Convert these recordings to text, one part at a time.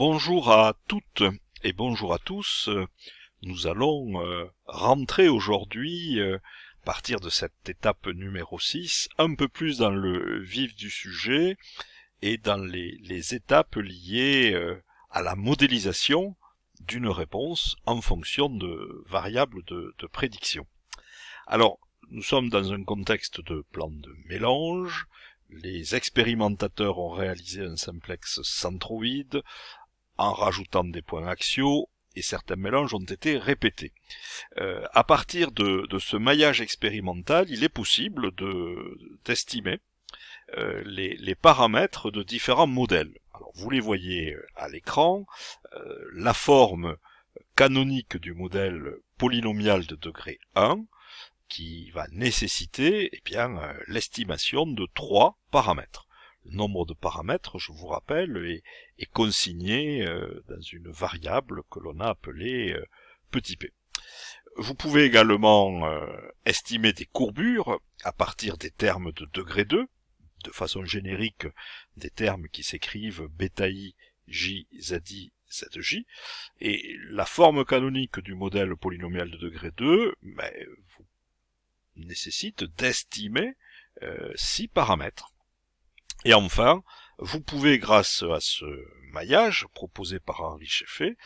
Bonjour à toutes et bonjour à tous. Nous allons euh, rentrer aujourd'hui, euh, à partir de cette étape numéro 6, un peu plus dans le vif du sujet et dans les, étapes liées euh, à la modélisation d'une réponse en fonction de variables de, de prédiction. Alors, nous sommes dans un contexte de plan de mélange, les expérimentateurs ont réalisé un simplex centroïde, en rajoutant des points axiaux et certains mélanges ont été répétés. Euh, à partir de, ce maillage expérimental, il est possible d'estimer euh, les, paramètres de différents modèles. Alors, vous les voyez euh, à l'écran, euh, la forme canonique du modèle polynomial de degré 1 qui va nécessiter eh bien l'estimation de trois paramètres nombre de paramètres, je vous rappelle, est, est consigné euh, dans une variable que l'on a appelée euh, petit p. Vous pouvez également euh, estimer des courbures à partir des termes de degré 2, de façon générique des termes qui s'écrivent bêta i, j, zi, zj, et la forme canonique du modèle polynomial de degré 2 mais, nécessite d'estimer 6 paramètres. Et enfin, vous pouvez, grâce à ce maillage proposé par Henri Cheffet,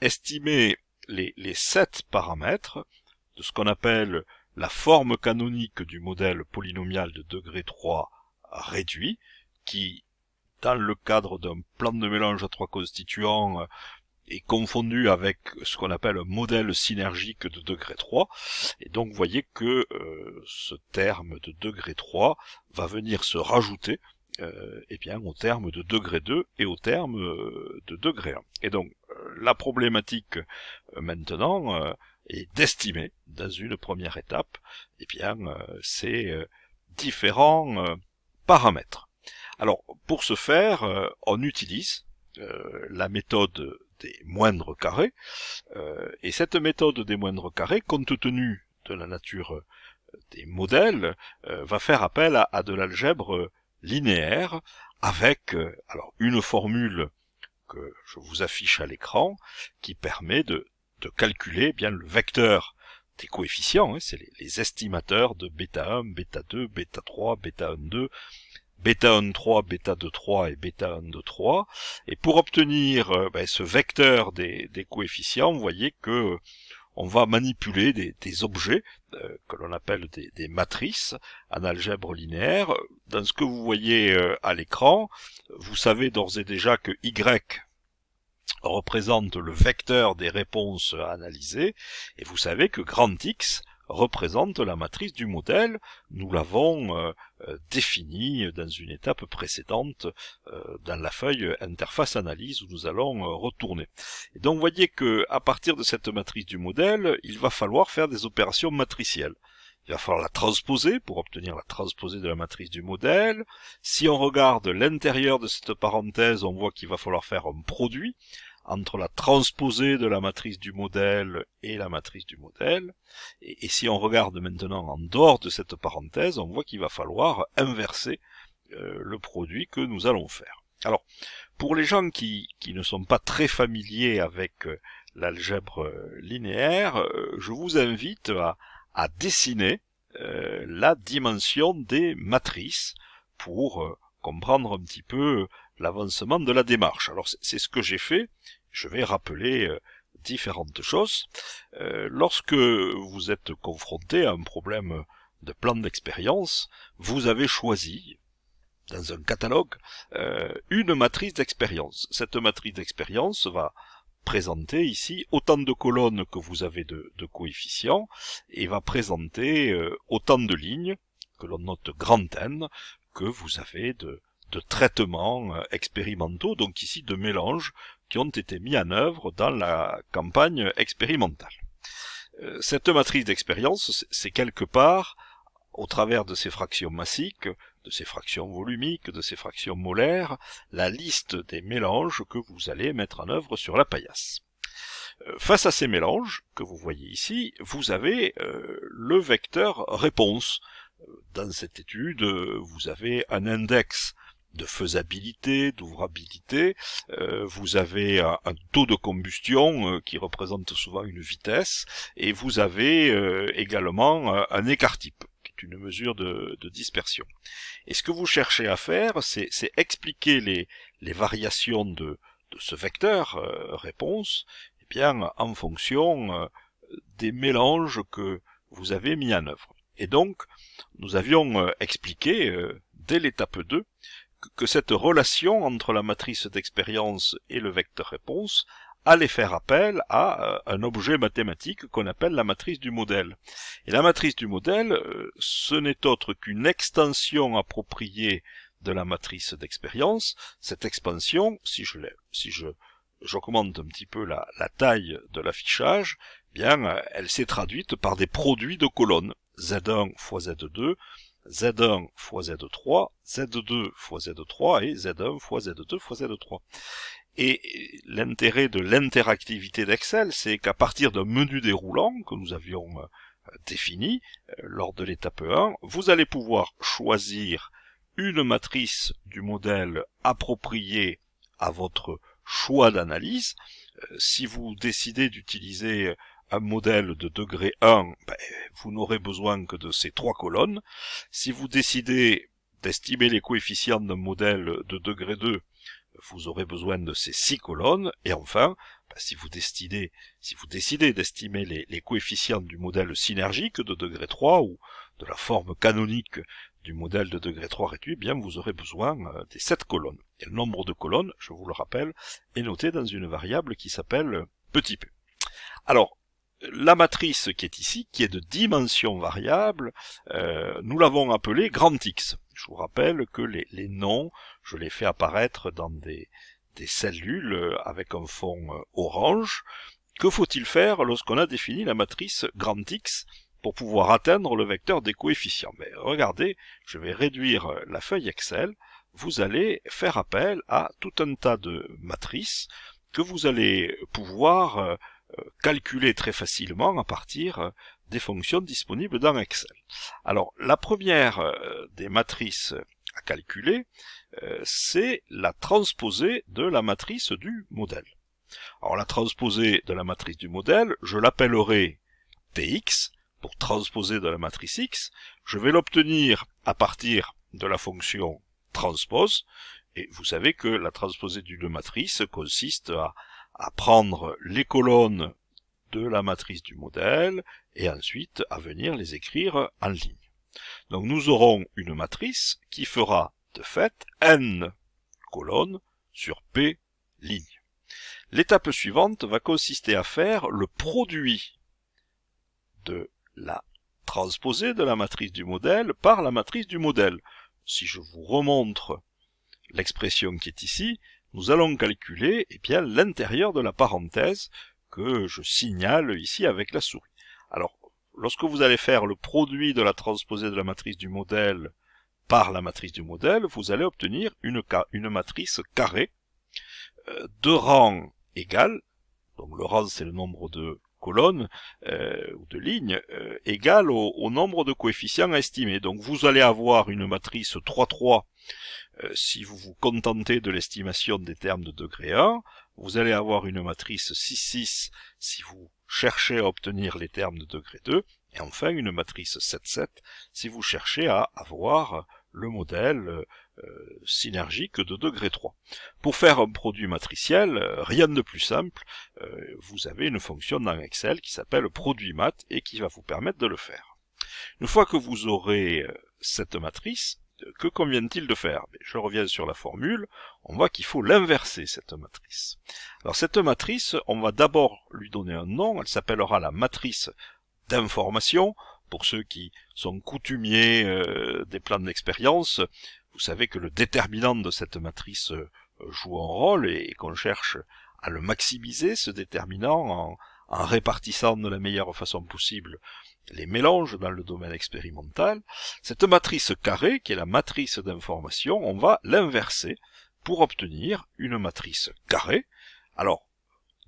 estimer les, sept paramètres de ce qu'on appelle la forme canonique du modèle polynomial de degré 3 réduit, qui, dans le cadre d'un plan de mélange à trois constituants, est confondu avec ce qu'on appelle un modèle synergique de degré 3. Et donc, vous voyez que euh, ce terme de degré 3 va venir se rajouter euh, eh bien, au terme de degré 2 et au terme euh, de degré 1. Et donc, euh, la problématique maintenant est d'estimer, dans une première étape, eh bien, ces différents paramètres. Alors, pour ce faire, on utilise la méthode des moindres carrés, et cette méthode des moindres carrés, compte tenu de la nature des modèles, va faire appel à de l'algèbre linéaire avec euh, alors une formule que je vous affiche à l'écran qui permet de, de calculer bien le vecteur des coefficients, hein, c'est les, estimateurs de bêta 1, bêta 2, bêta 3, bêta 1, 2, bêta 1, 3, bêta 2, 3 et bêta 1, 2, 3. Et pour obtenir euh, ben, ce vecteur des, des, coefficients, vous voyez que on va manipuler des, objets euh, que l'on appelle des, matrices en algèbre linéaire. Dans ce que vous voyez euh, à l'écran, vous savez d'ores et déjà que Y représente le vecteur des réponses analysées, et vous savez que grand X représente la matrice du modèle. Nous l'avons défini euh, euh, définie dans une étape précédente euh, dans la feuille interface analyse où nous allons retourner. Et donc, vous voyez que à partir de cette matrice du modèle, il va falloir faire des opérations matricielles. Il va falloir la transposer pour obtenir la transposée de la matrice du modèle. Si on regarde l'intérieur de cette parenthèse, on voit qu'il va falloir faire un produit entre la transposée de la matrice du modèle et la matrice du modèle. Et, si on regarde maintenant en dehors de cette parenthèse, on voit qu'il va falloir inverser euh, le produit que nous allons faire. Alors, pour les gens qui, ne sont pas très familiers avec euh, l'algèbre euh, linéaire, je vous invite à dessiner la dimension des matrices pour comprendre un petit peu l'avancement de la démarche. Alors c'est ce que j'ai fait. Je vais rappeler euh, différentes choses. Euh, lorsque vous êtes confronté à un problème de plan d'expérience, vous avez choisi dans un catalogue euh, une matrice d'expérience. Cette matrice d'expérience va présenter ici autant de colonnes que vous avez de, de coefficients et va présenter autant de lignes que l'on note grand N que vous avez de, de traitements euh, expérimentaux, donc ici de mélanges qui ont été mis en œuvre dans la campagne expérimentale. Euh, cette matrice d'expérience, c'est quelque part, au travers de ces fractions massiques, de ces fractions volumiques, de ces fractions molaires, la liste des mélanges que vous allez mettre en œuvre sur la paillasse. Euh, face à ces mélanges, que vous voyez ici, vous avez le vecteur réponse. Dans cette étude, vous avez un index de faisabilité, d'ouvrabilité. Euh, vous avez un, taux de combustion euh, qui représente souvent une vitesse, et vous avez euh, également un écart type qui est une mesure de, dispersion. Et ce que vous cherchez à faire, c'est expliquer les, variations de, ce vecteur réponse et eh bien, en fonction des mélanges que vous avez mis en œuvre. Et donc, nous avions expliqué, dès l'étape 2, que cette relation entre la matrice d'expérience et le vecteur réponse allait faire appel à euh, un objet mathématique qu'on appelle la matrice du modèle. Et la matrice du modèle, euh, ce n'est autre qu'une extension appropriée de la matrice d'expérience. Cette expansion, si je si je j'augmente un petit peu la, la taille de l'affichage, eh bien, euh, elle s'est traduite par des produits de colonnes Z1 fois Z2 Z1 fois Z3, Z2 fois Z3 et Z1 fois Z2 fois Z3. Et l'intérêt de l'interactivité d'Excel, c'est qu'à partir d'un menu déroulant que nous avions euh, défini euh, lors de l'étape 1, vous allez pouvoir choisir une matrice du modèle appropriée à votre choix d'analyse. Euh, si vous décidez d'utiliser un modèle de degré 1, ben, vous n'aurez besoin que de ces trois colonnes. Si vous décidez d'estimer les coefficients d'un modèle de degré 2, vous aurez besoin de ces six colonnes. Et enfin, ben, si vous décidez, si vous décidez d'estimer les, coefficients du modèle synergique de degré 3 ou de la forme canonique du modèle de degré 3 réduit, bien vous aurez besoin euh, des sept colonnes. Et le nombre de colonnes, je vous le rappelle, est noté dans une variable qui s'appelle petit p. Alors, la matrice qui est ici, qui est de dimension variable, euh, nous l'avons appelée grand X. Je vous rappelle que les, les noms, je les fais apparaître dans des, des cellules avec un fond euh, orange. Que faut-il faire lorsqu'on a défini la matrice grand X pour pouvoir atteindre le vecteur des coefficients Mais Regardez, je vais réduire la feuille Excel. Vous allez faire appel à tout un tas de matrices que vous allez pouvoir euh, calculer très facilement à partir euh, des fonctions disponibles dans Excel. Alors, la première euh, des matrices à calculer, euh, c'est la transposée de la matrice du modèle. Alors, la transposée de la matrice du modèle, je l'appellerai TX, pour transposer de la matrice X, je vais l'obtenir à partir de la fonction transpose, et vous savez que la transposée d'une matrice consiste à à prendre les colonnes de la matrice du modèle et ensuite à venir les écrire en ligne. Donc nous aurons une matrice qui fera de fait n colonnes sur p lignes. L'étape suivante va consister à faire le produit de la transposée de la matrice du modèle par la matrice du modèle. Si je vous remontre l'expression qui est ici, nous allons calculer et eh bien l'intérieur de la parenthèse que je signale ici avec la souris. Alors, lorsque vous allez faire le produit de la transposée de la matrice du modèle par la matrice du modèle, vous allez obtenir une, une matrice carrée euh, de rang égal, donc le rang c'est le nombre de colonnes euh, ou de lignes euh, égale au, nombre de coefficients estimés. Donc vous allez avoir une matrice 3-3 euh, si vous vous contentez de l'estimation des termes de degré 1. Vous allez avoir une matrice 6-6 si vous cherchez à obtenir les termes de degré 2. Et enfin une matrice 7-7 si vous cherchez à avoir le modèle euh, euh, synergique de degré 3. Pour faire un produit matriciel, euh, rien de plus simple, vous avez une fonction dans Excel qui s'appelle produit mat et qui va vous permettre de le faire. Une fois que vous aurez cette matrice, que convient-il de faire Je reviens sur la formule, on voit qu'il faut l'inverser, cette matrice. Alors cette matrice, on va d'abord lui donner un nom, elle s'appellera la matrice d'information, pour ceux qui sont coutumiers euh, des plans d'expérience, vous savez que le déterminant de cette matrice euh, joue un rôle et, qu'on cherche à le maximiser, ce déterminant, en, répartissant de la meilleure façon possible les mélanges dans le domaine expérimental, cette matrice carrée, qui est la matrice d'information, on va l'inverser pour obtenir une matrice carrée. Alors,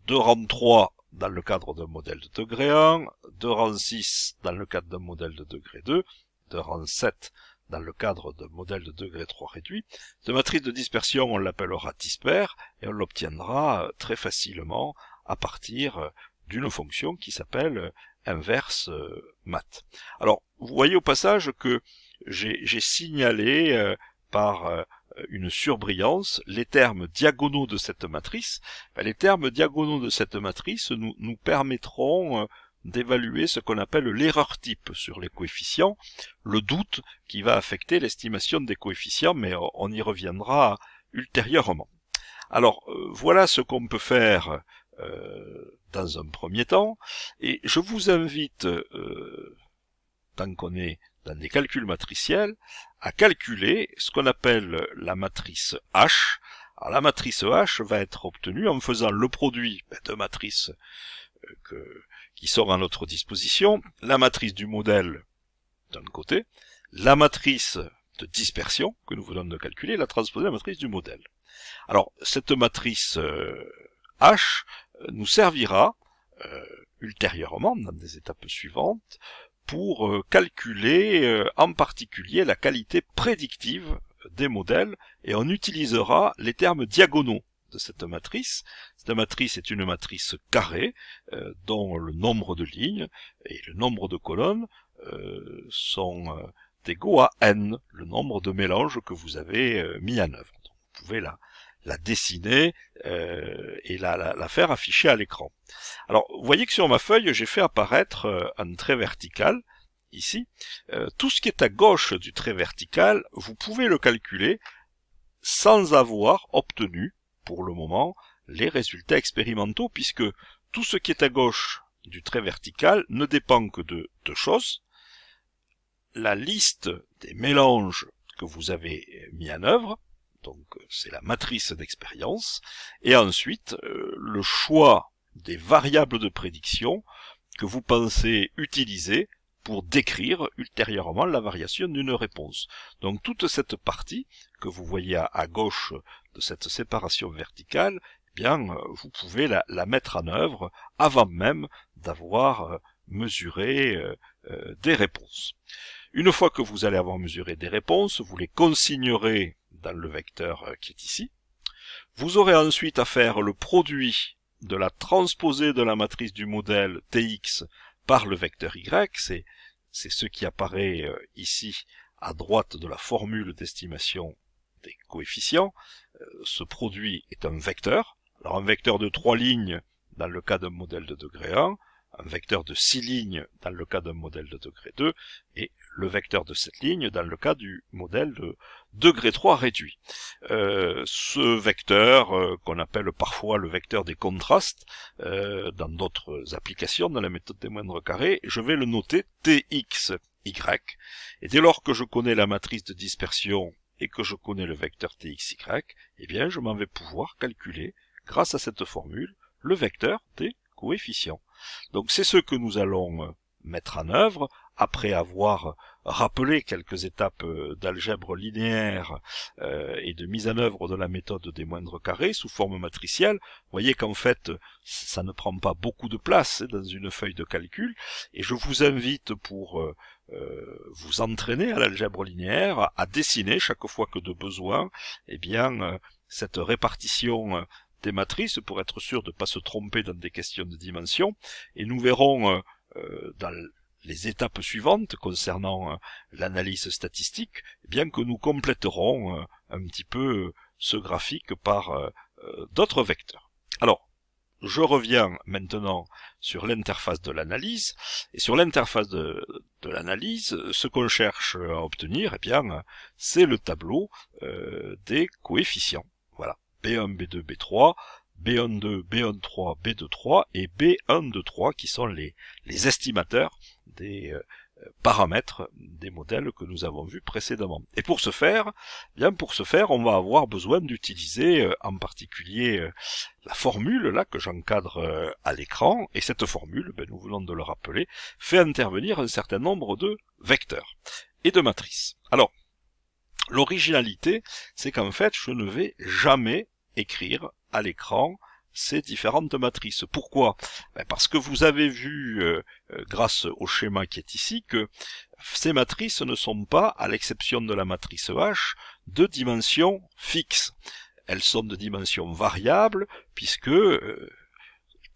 de rang 3 dans le cadre d'un modèle de degré 1, de rang 6 dans le cadre d'un modèle de degré 2, de rang 7 dans le cadre d'un modèle de degré 3 réduit. De matrice de dispersion, on l'appellera dispère, et on l'obtiendra euh, très facilement à partir euh, d'une fonction qui s'appelle euh, inverse mat. Alors, vous voyez au passage que j'ai signalé par une surbrillance, les termes diagonaux de cette matrice, ben, les termes diagonaux de cette matrice nous, nous permettront euh, d'évaluer ce qu'on appelle l'erreur type sur les coefficients, le doute qui va affecter l'estimation des coefficients, mais on y reviendra ultérieurement. Alors euh, voilà ce qu'on peut faire euh, dans un premier temps, et je vous invite, tant qu'on est dans des calculs matriciels, à calculer ce qu'on appelle la matrice H. Alors la matrice H va être obtenue en faisant le produit ben, de matrices euh, que, qui sort à notre disposition, la matrice du modèle d'un côté, la matrice de dispersion que nous venons de calculer, la transposée de la matrice du modèle. Alors cette matrice euh, H euh, nous servira ultérieurement, dans des étapes suivantes, pour euh, calculer euh, en particulier la qualité prédictive des modèles et on utilisera les termes diagonaux de cette matrice. Cette matrice est une matrice carrée euh, dont le nombre de lignes et le nombre de colonnes sont égaux à n, le nombre de mélanges que vous avez mis en œuvre. vous pouvez la, la dessiner euh, et la, faire afficher à l'écran. Alors, vous voyez que sur ma feuille, j'ai fait apparaître euh, un trait vertical, ici. Euh, tout ce qui est à gauche du trait vertical, vous pouvez le calculer sans avoir obtenu, pour le moment, les résultats expérimentaux, puisque tout ce qui est à gauche du trait vertical ne dépend que de deux choses. La liste des mélanges que vous avez mis en œuvre, donc euh, c'est la matrice d'expérience, et ensuite euh, le choix des variables de prédiction que vous pensez utiliser pour décrire ultérieurement la variation d'une réponse. Donc toute cette partie que vous voyez à, gauche de cette séparation verticale, eh bien euh, vous pouvez la, mettre en œuvre avant même d'avoir mesuré des réponses. Une fois que vous allez avoir mesuré des réponses, vous les consignerez dans le vecteur euh, qui est ici. Vous aurez ensuite à faire le produit de la transposée de la matrice du modèle Tx par le vecteur Y, c'est ce qui apparaît euh, ici à droite de la formule d'estimation des coefficients. Euh, ce produit est un vecteur. Alors un vecteur de trois lignes dans le cas d'un modèle de degré 1, un vecteur de 6 lignes dans le cas d'un modèle de degré 2 et le vecteur de 7 lignes dans le cas du modèle de degré 3 réduit. Euh, ce vecteur, euh, qu'on appelle parfois le vecteur des contrastes, euh, dans d'autres applications, dans la méthode des moindres carrés, je vais le noter Tx, y. Et dès lors que je connais la matrice de dispersion et que je connais le vecteur Txy, eh bien je m'en vais pouvoir calculer, grâce à cette formule, le vecteur des coefficients. Donc c'est ce que nous allons euh, mettre en œuvre après avoir rappelé quelques étapes euh, d'algèbre linéaire euh, et de mise en œuvre de la méthode des moindres carrés sous forme matricielle. Vous voyez qu'en fait, ça ne prend pas beaucoup de place dans une feuille de calcul et je vous invite pour vous entraîner à l'algèbre linéaire à dessiner chaque fois que de besoin, eh bien, cette répartition des matrices pour être sûr de ne pas se tromper dans des questions de dimension. Et nous verrons euh, euh, dans les étapes suivantes concernant euh, l'analyse statistique, eh bien que nous compléterons un petit peu ce graphique par d'autres vecteurs. Alors, je reviens maintenant sur l'interface de l'analyse. Et sur l'interface de, l'analyse, ce qu'on cherche à obtenir, et eh bien, c'est le tableau des coefficients. B1, B2, B3, B1-2, B1-3, B2-3 et B1-2-3 qui sont les, les estimateurs des euh, paramètres des modèles que nous avons vus précédemment. Et pour ce faire, eh bien pour ce faire, on va avoir besoin d'utiliser euh, en particulier euh, la formule là que j'encadre à l'écran et cette formule, ben, nous voulons de le rappeler, fait intervenir un certain nombre de vecteurs et de matrices. Alors, l'originalité, c'est qu'en fait, je ne vais jamais écrire à l'écran ces différentes matrices. Pourquoi ben, Parce que vous avez vu, euh, euh, grâce au schéma qui est ici, que ces matrices ne sont pas, à l'exception de la matrice H, de dimension fixe. Elles sont de dimension variable, puisque euh,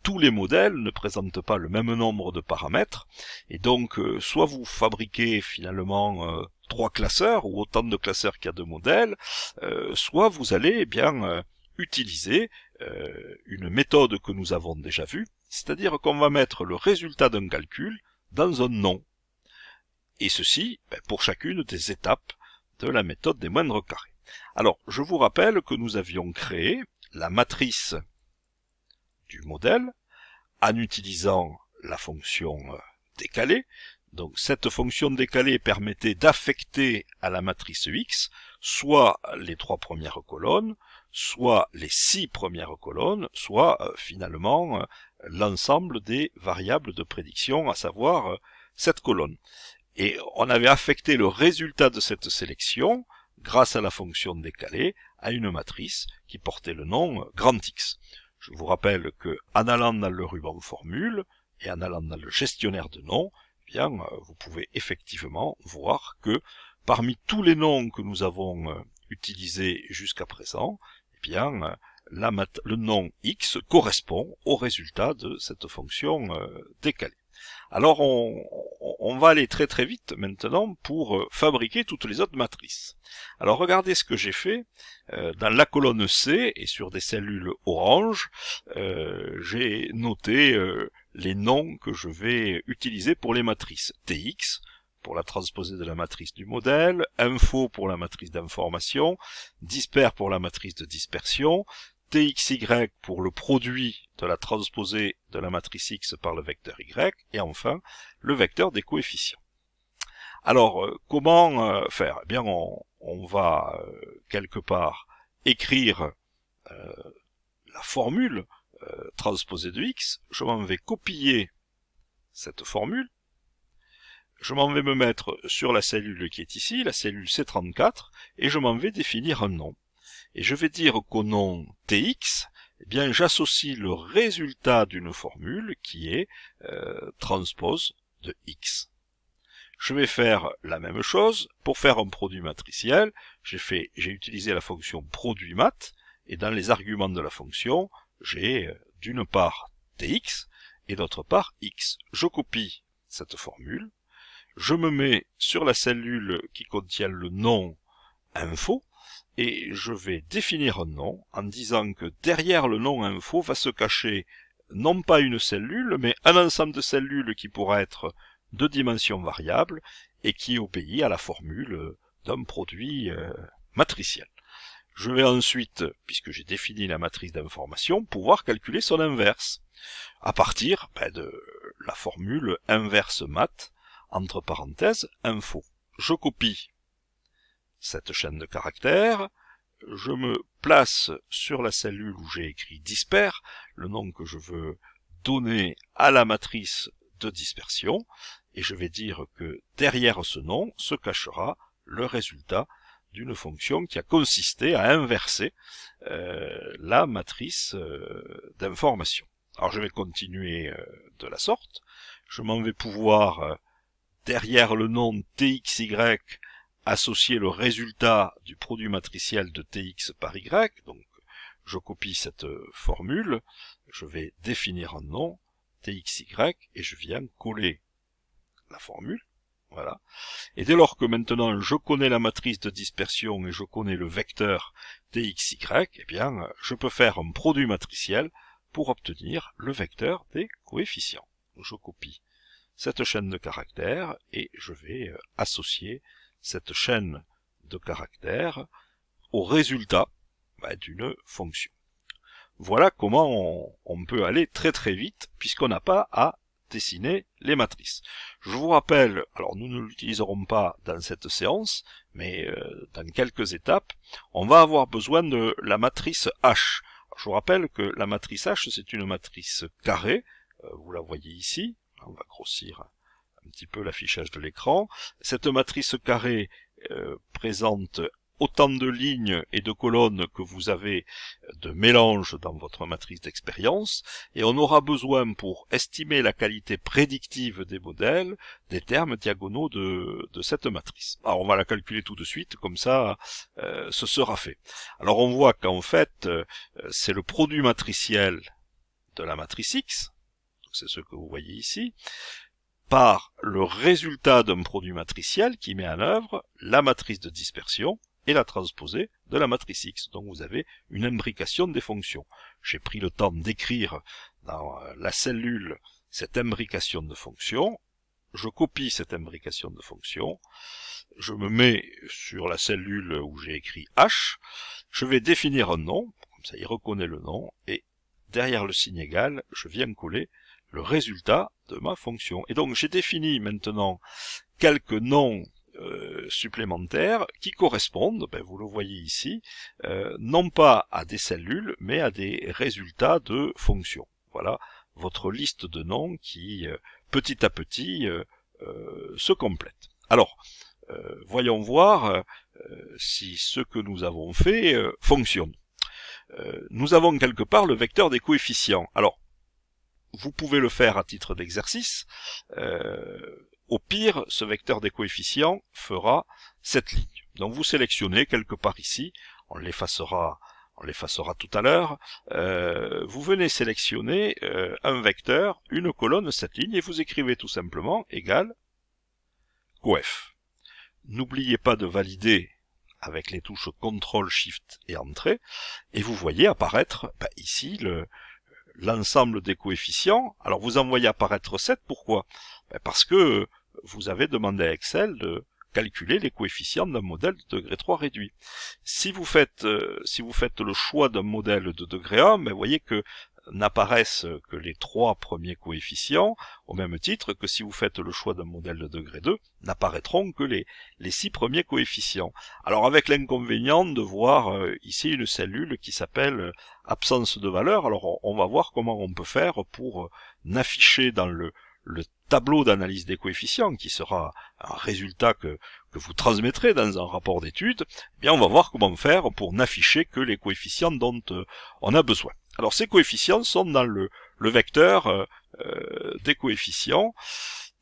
tous les modèles ne présentent pas le même nombre de paramètres, et donc soit vous fabriquez finalement trois classeurs, ou autant de classeurs qu'il y a de modèles, soit vous allez eh bien utiliser euh, une méthode que nous avons déjà vue, c'est-à-dire qu'on va mettre le résultat d'un calcul dans un nom. Et ceci ben, pour chacune des étapes de la méthode des moindres carrés. Alors, je vous rappelle que nous avions créé la matrice du modèle en utilisant la fonction euh, décalée. Donc cette fonction décalée permettait d'affecter à la matrice X soit les trois premières colonnes, soit les six premières colonnes, soit euh, finalement euh, l'ensemble des variables de prédiction, à savoir euh, cette colonne. Et on avait affecté le résultat de cette sélection, grâce à la fonction décalée, à une matrice qui portait le nom grand X. Je vous rappelle que en allant dans le ruban formule et en allant dans le gestionnaire de noms, eh bien, vous pouvez effectivement voir que parmi tous les noms que nous avons utilisés jusqu'à présent, bien, le nom x correspond au résultat de cette fonction euh, décalée. Alors on, on, va aller très très vite maintenant pour euh, fabriquer toutes les autres matrices. Alors regardez ce que j'ai fait. Euh, dans la colonne C et sur des cellules orange, j'ai noté les noms que je vais utiliser pour les matrices. TX, pour la transposée de la matrice du modèle, info pour la matrice d'information, dispers pour la matrice de dispersion, txy pour le produit de la transposée de la matrice x par le vecteur y, et enfin le vecteur des coefficients. Alors euh, comment euh, faire Eh bien on, va euh, quelque part écrire la formule transposée de x, je m'en vais copier cette formule je m'en vais me mettre sur la cellule qui est ici, la cellule C34, et je m'en vais définir un nom. Et je vais dire qu'au nom TX, eh bien, j'associe le résultat d'une formule qui est euh, transpose de X. Je vais faire la même chose. Pour faire un produit matriciel, j'ai utilisé la fonction produit mat, et dans les arguments de la fonction, j'ai euh, d'une part tx et d'autre part x. Je copie cette formule, je me mets sur la cellule qui contient le nom info et je vais définir un nom en disant que derrière le nom info va se cacher non pas une cellule, mais un ensemble de cellules qui pourraient être de dimension variable et qui obéit à la formule d'un produit euh, matriciel. Je vais ensuite, puisque j'ai défini la matrice d'information, pouvoir calculer son inverse à partir ben, de la formule inverse mat entre parenthèses info. Je copie cette chaîne de caractères, je me place sur la cellule où j'ai écrit dispers, le nom que je veux donner à la matrice de dispersion, et je vais dire que derrière ce nom se cachera le résultat d'une fonction qui a consisté à inverser euh, la matrice euh, d'information. Alors je vais continuer euh, de la sorte, je m'en vais pouvoir derrière le nom TXY, associer le résultat du produit matriciel de TX par Y. Donc, je copie cette euh, formule, je vais définir un nom, TXY, et je viens coller la formule. Voilà. Et dès lors que maintenant je connais la matrice de dispersion et je connais le vecteur TXY, eh bien, je peux faire un produit matriciel pour obtenir le vecteur des coefficients. Je copie cette chaîne de caractères et je vais euh, associer cette chaîne de caractères au résultat bah, d'une fonction. Voilà comment on, peut aller très très vite puisqu'on n'a pas à dessiner les matrices. Je vous rappelle, alors nous ne l'utiliserons pas dans cette séance, mais euh, dans quelques étapes, on va avoir besoin de la matrice H. je vous rappelle que la matrice H, c'est une matrice carrée, euh, vous la voyez ici, on va grossir un petit peu l'affichage de l'écran. Cette matrice carrée euh, présente autant de lignes et de colonnes que vous avez de mélange dans votre matrice d'expérience, et on aura besoin pour estimer la qualité prédictive des modèles des termes diagonaux de, cette matrice. Alors ah, on va la calculer tout de suite, comme ça euh, ce sera fait. Alors on voit qu'en fait euh, c'est le produit matriciel de la matrice X, c'est ce que vous voyez ici, par le résultat d'un produit matriciel qui met en œuvre la matrice de dispersion et la transposée de la matrice X. Donc vous avez une imbrication des fonctions. J'ai pris le temps d'écrire dans euh, la cellule cette imbrication de fonctions. Je copie cette imbrication de fonctions. Je me mets sur la cellule où j'ai écrit H. Je vais définir un nom, comme ça il reconnaît le nom, et derrière le signe égal, je viens coller le résultat de ma fonction. Et donc j'ai défini maintenant quelques noms euh, supplémentaires qui correspondent, ben, vous le voyez ici, euh, non pas à des cellules, mais à des résultats de fonctions. Voilà votre liste de noms qui, euh, petit à petit, se complète. Alors, voyons voir si ce que nous avons fait fonctionne. nous avons quelque part le vecteur des coefficients. Alors, vous pouvez le faire à titre d'exercice. Euh, au pire, ce vecteur des coefficients fera cette ligne. Donc vous sélectionnez quelque part ici, on l'effacera on l'effacera tout à l'heure, euh, vous venez sélectionner euh, un vecteur, une colonne, cette ligne, et vous écrivez tout simplement égal coef. N'oubliez pas de valider avec les touches CTRL, SHIFT et entrée, et vous voyez apparaître bah, ici le, l'ensemble des coefficients, alors vous envoyez apparaître 7, pourquoi ben, Parce que euh, vous avez demandé à Excel de calculer les coefficients d'un modèle de degré 3 réduit. Si vous faites, euh, si vous faites le choix d'un modèle de degré 1, ben, vous voyez que n'apparaissent que les trois premiers coefficients, au même titre que si vous faites le choix d'un modèle de degré 2, n'apparaîtront que les, les six premiers coefficients. Alors avec l'inconvénient de voir euh, ici une cellule qui s'appelle euh, absence de valeur, alors on, va voir comment on peut faire pour euh, n'afficher dans le, le tableau d'analyse des coefficients, qui sera un résultat que, vous transmettrez dans un rapport d'étude, eh bien on va voir comment faire pour n'afficher que les coefficients dont on a besoin. Alors ces coefficients sont dans le, vecteur euh, euh, des coefficients.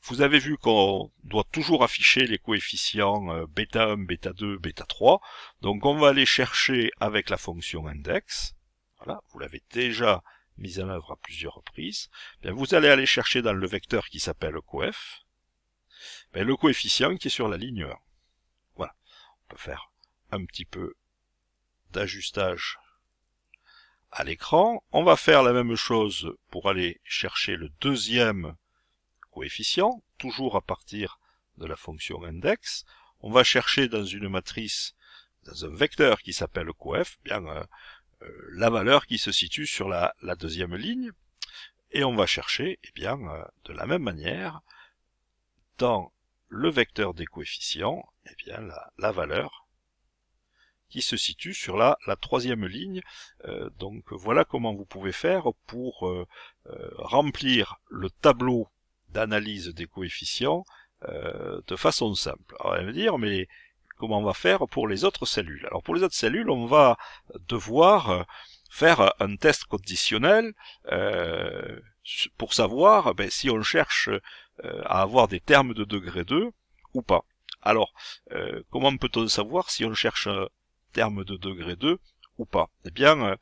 Vous avez vu qu'on doit toujours afficher les coefficients euh, bêta 1, bêta 2, bêta 3. Donc on va aller chercher avec la fonction index. Voilà, vous l'avez déjà mise en œuvre à plusieurs reprises. Eh bien, vous allez aller chercher dans le vecteur qui s'appelle coef ben, le coefficient qui est sur la ligne 1. Voilà, on peut faire un petit peu d'ajustage à l'écran. On va faire la même chose pour aller chercher le deuxième coefficient, toujours à partir de la fonction index. On va chercher dans une matrice, dans un vecteur qui s'appelle coef, bien euh, euh, la valeur qui se situe sur la, la, deuxième ligne. Et on va chercher, eh bien, euh, de la même manière, dans le vecteur des coefficients, eh bien, la, la valeur qui se situe sur la, troisième ligne. Euh, donc voilà comment vous pouvez faire pour euh, euh, remplir le tableau d'analyse des coefficients de façon simple. Alors on va dire, mais comment on va faire pour les autres cellules Alors pour les autres cellules, on va devoir faire un test conditionnel pour savoir ben, si on cherche à avoir des termes de degré 2 ou pas. Alors, comment peut-on savoir si on cherche terme de degré 2 ou pas Eh bien, euh,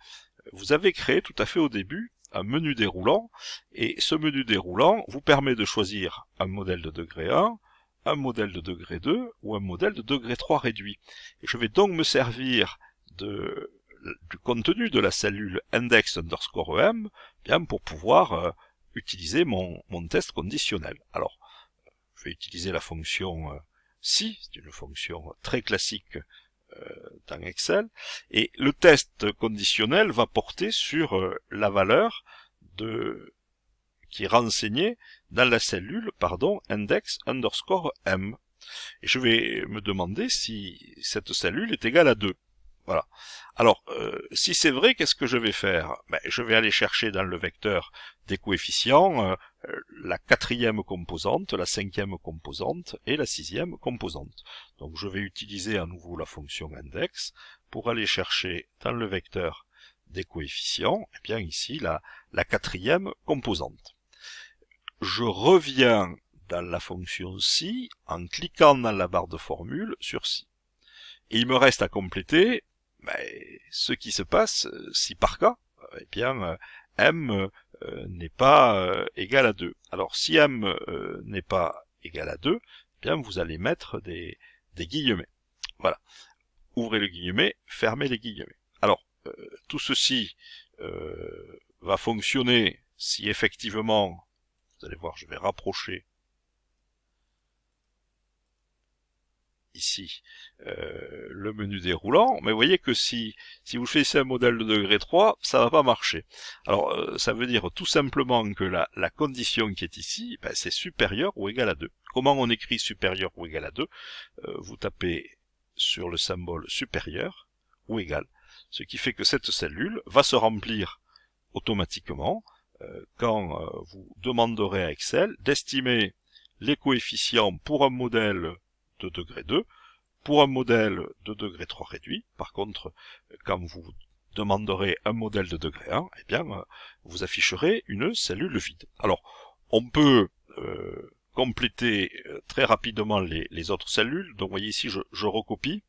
vous avez créé tout à fait au début un menu déroulant, et ce menu déroulant vous permet de choisir un modèle de degré 1, un modèle de degré 2 ou un modèle de degré 3 réduit. je vais donc me servir du contenu de la cellule index underscore em pour pouvoir euh, utiliser mon, mon, test conditionnel. Alors, je vais utiliser la fonction euh, si, c'est une fonction très classique euh, dans Excel. Et le test conditionnel va porter sur euh, la valeur de qui est renseignée dans la cellule, pardon, index underscore m. Et je vais me demander si cette cellule est égale à 2. Voilà. Alors, euh, si c'est vrai, qu'est-ce que je vais faire ben, Je vais aller chercher dans le vecteur des coefficients euh, euh, la quatrième composante, la cinquième composante et la sixième composante. Donc je vais utiliser à nouveau la fonction index pour aller chercher dans le vecteur des coefficients, et eh bien ici la, la quatrième composante. Je reviens dans la fonction si en cliquant dans la barre de formule sur si. Et il me reste à compléter ben, ce qui se passe euh, si par cas, eh bien, euh, m euh, n'est pas égal à 2. Alors si m n'est pas égal à 2, bien, vous allez mettre des, guillemets. Voilà. Ouvrez le guillemets, fermez les guillemets. Alors, tout ceci va fonctionner si effectivement, vous allez voir, je vais rapprocher ici euh, le menu déroulant, mais vous voyez que si, si vous faites un modèle de degré 3, ça va pas marcher. Alors euh, ça veut dire tout simplement que la, la condition qui est ici, ben, c'est supérieur ou égal à 2. Comment on écrit supérieur ou égal à 2 euh, Vous tapez sur le symbole supérieur ou égal, ce qui fait que cette cellule va se remplir automatiquement quand vous demanderez à Excel d'estimer les coefficients pour un modèle de degré 2 pour un modèle de degré 3 réduit. Par contre, quand vous demanderez un modèle de degré 1, eh bien, vous afficherez une cellule vide. Alors, on peut euh, compléter euh, très rapidement les, autres cellules. Donc, voyez ici, je recopie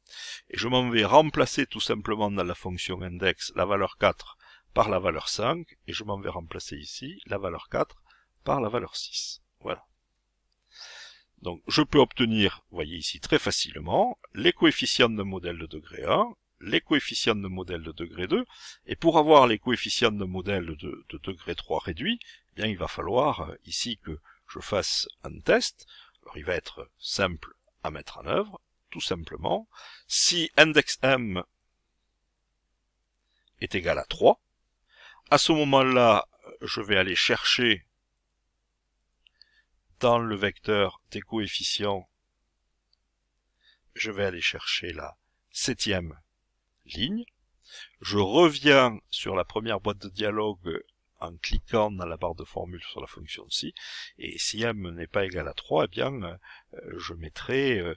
et je m'en vais remplacer tout simplement dans la fonction index la valeur 4 par la valeur 5 et je m'en vais remplacer ici la valeur 4 par la valeur 6. Voilà. Donc je peux obtenir, vous voyez ici très facilement, les coefficients de modèle de degré 1, les coefficients de modèle de degré 2, et pour avoir les coefficients de modèle de, degré 3 réduits, eh bien il va falloir euh, ici que je fasse un test. Alors il va être simple à mettre en œuvre, tout simplement. Si index m est égal à 3, à ce moment-là, euh, je vais aller chercher dans le vecteur des coefficients, je vais aller chercher la septième ligne. Je reviens sur la première boîte de dialogue en cliquant dans la barre de formule sur la fonction si, et si m n'est pas égal à 3, eh bien, euh, je mettrai euh,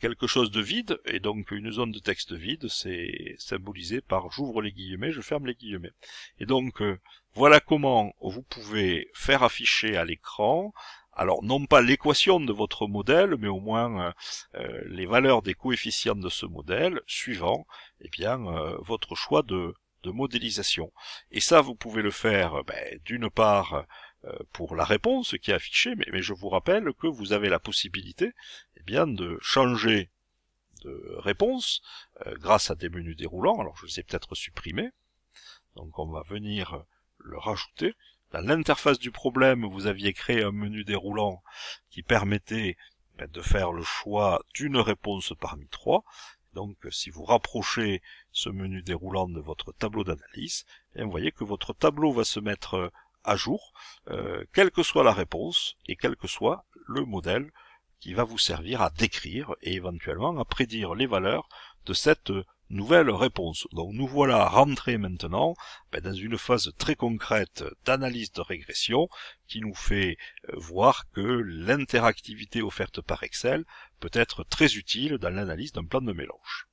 quelque chose de vide, et donc une zone de texte vide, c'est symbolisé par j'ouvre les guillemets, je ferme les guillemets. Et donc, euh, voilà comment vous pouvez faire afficher à l'écran alors non pas l'équation de votre modèle, mais au moins euh, euh, les valeurs des coefficients de ce modèle suivant eh bien euh, votre choix de, de, modélisation. Et ça, vous pouvez le faire ben, d'une part pour la réponse qui est affichée, mais, je vous rappelle que vous avez la possibilité eh bien de changer de réponse grâce à des menus déroulants. Alors je les ai peut-être supprimés, donc on va venir le rajouter. Dans l'interface du problème, vous aviez créé un menu déroulant qui permettait ben, de faire le choix d'une réponse parmi trois. Donc, si vous rapprochez ce menu déroulant de votre tableau d'analyse, eh vous voyez que votre tableau va se mettre euh, à jour, euh, quelle que soit la réponse et quel que soit le modèle qui va vous servir à décrire et éventuellement à prédire les valeurs de cette Nouvelle réponse. Donc nous voilà rentrés maintenant ben, dans une phase très concrète d'analyse de régression qui nous fait euh, voir que l'interactivité offerte par Excel peut être très utile dans l'analyse d'un plan de mélange.